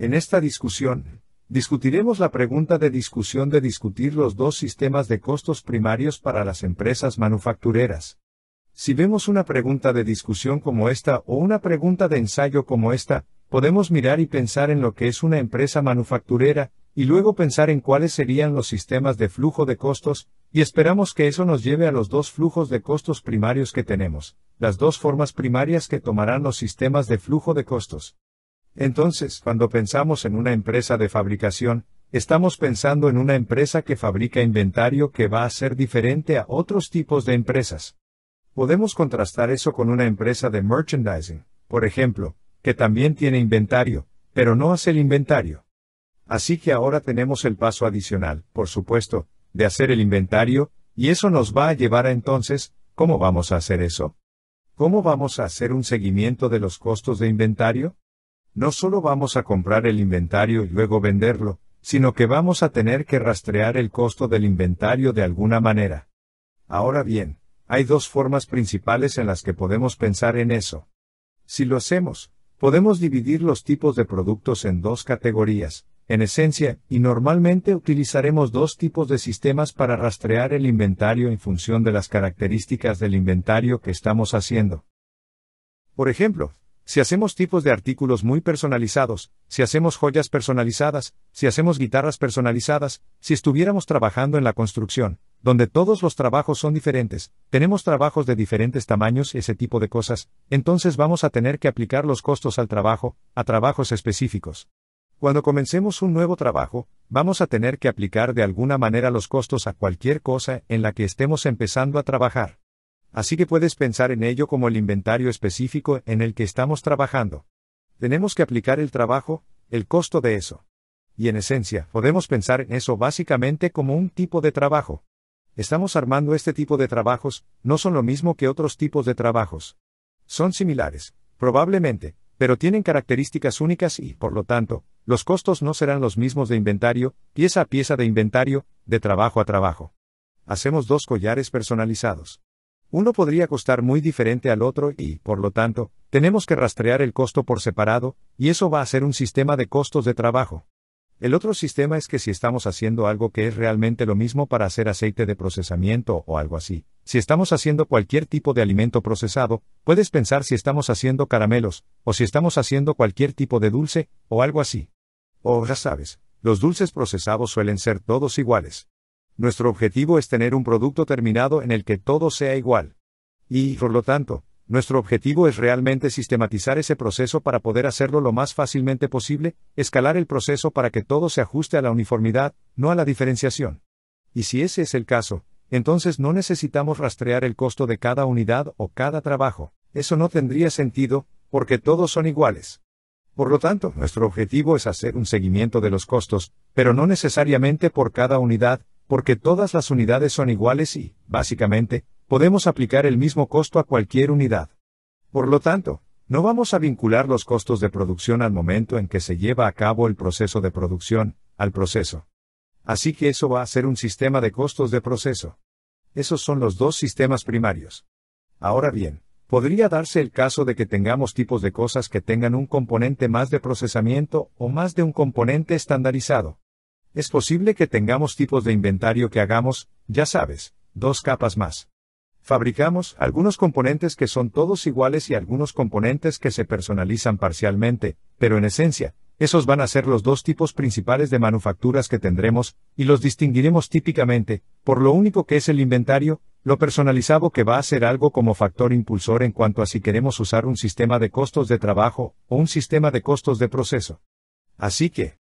En esta discusión, discutiremos la pregunta de discusión de discutir los dos sistemas de costos primarios para las empresas manufactureras. Si vemos una pregunta de discusión como esta o una pregunta de ensayo como esta, podemos mirar y pensar en lo que es una empresa manufacturera, y luego pensar en cuáles serían los sistemas de flujo de costos, y esperamos que eso nos lleve a los dos flujos de costos primarios que tenemos, las dos formas primarias que tomarán los sistemas de flujo de costos. Entonces, cuando pensamos en una empresa de fabricación, estamos pensando en una empresa que fabrica inventario que va a ser diferente a otros tipos de empresas. Podemos contrastar eso con una empresa de merchandising, por ejemplo, que también tiene inventario, pero no hace el inventario. Así que ahora tenemos el paso adicional, por supuesto, de hacer el inventario, y eso nos va a llevar a entonces, ¿cómo vamos a hacer eso? ¿Cómo vamos a hacer un seguimiento de los costos de inventario? no solo vamos a comprar el inventario y luego venderlo, sino que vamos a tener que rastrear el costo del inventario de alguna manera. Ahora bien, hay dos formas principales en las que podemos pensar en eso. Si lo hacemos, podemos dividir los tipos de productos en dos categorías, en esencia, y normalmente utilizaremos dos tipos de sistemas para rastrear el inventario en función de las características del inventario que estamos haciendo. Por ejemplo, si hacemos tipos de artículos muy personalizados, si hacemos joyas personalizadas, si hacemos guitarras personalizadas, si estuviéramos trabajando en la construcción, donde todos los trabajos son diferentes, tenemos trabajos de diferentes tamaños y ese tipo de cosas, entonces vamos a tener que aplicar los costos al trabajo, a trabajos específicos. Cuando comencemos un nuevo trabajo, vamos a tener que aplicar de alguna manera los costos a cualquier cosa en la que estemos empezando a trabajar. Así que puedes pensar en ello como el inventario específico en el que estamos trabajando. Tenemos que aplicar el trabajo, el costo de eso. Y en esencia, podemos pensar en eso básicamente como un tipo de trabajo. Estamos armando este tipo de trabajos, no son lo mismo que otros tipos de trabajos. Son similares, probablemente, pero tienen características únicas y, por lo tanto, los costos no serán los mismos de inventario, pieza a pieza de inventario, de trabajo a trabajo. Hacemos dos collares personalizados. Uno podría costar muy diferente al otro y, por lo tanto, tenemos que rastrear el costo por separado, y eso va a ser un sistema de costos de trabajo. El otro sistema es que si estamos haciendo algo que es realmente lo mismo para hacer aceite de procesamiento o algo así, si estamos haciendo cualquier tipo de alimento procesado, puedes pensar si estamos haciendo caramelos, o si estamos haciendo cualquier tipo de dulce, o algo así. O ya sabes, los dulces procesados suelen ser todos iguales. Nuestro objetivo es tener un producto terminado en el que todo sea igual. Y, por lo tanto, nuestro objetivo es realmente sistematizar ese proceso para poder hacerlo lo más fácilmente posible, escalar el proceso para que todo se ajuste a la uniformidad, no a la diferenciación. Y si ese es el caso, entonces no necesitamos rastrear el costo de cada unidad o cada trabajo. Eso no tendría sentido, porque todos son iguales. Por lo tanto, nuestro objetivo es hacer un seguimiento de los costos, pero no necesariamente por cada unidad, porque todas las unidades son iguales y, básicamente, podemos aplicar el mismo costo a cualquier unidad. Por lo tanto, no vamos a vincular los costos de producción al momento en que se lleva a cabo el proceso de producción, al proceso. Así que eso va a ser un sistema de costos de proceso. Esos son los dos sistemas primarios. Ahora bien, podría darse el caso de que tengamos tipos de cosas que tengan un componente más de procesamiento o más de un componente estandarizado. Es posible que tengamos tipos de inventario que hagamos, ya sabes, dos capas más. Fabricamos algunos componentes que son todos iguales y algunos componentes que se personalizan parcialmente, pero en esencia, esos van a ser los dos tipos principales de manufacturas que tendremos, y los distinguiremos típicamente, por lo único que es el inventario, lo personalizado que va a ser algo como factor impulsor en cuanto a si queremos usar un sistema de costos de trabajo o un sistema de costos de proceso. Así que,